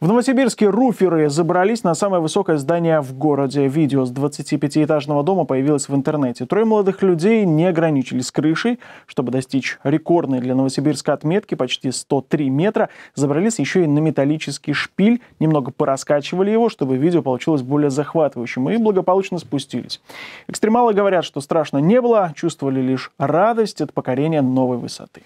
В Новосибирске руферы забрались на самое высокое здание в городе. Видео с 25-этажного дома появилось в интернете. Трое молодых людей не ограничились крышей. Чтобы достичь рекордной для Новосибирска отметки почти 103 метра, забрались еще и на металлический шпиль, немного пораскачивали его, чтобы видео получилось более захватывающим, и благополучно спустились. Экстремалы говорят, что страшно не было, чувствовали лишь радость от покорения новой высоты.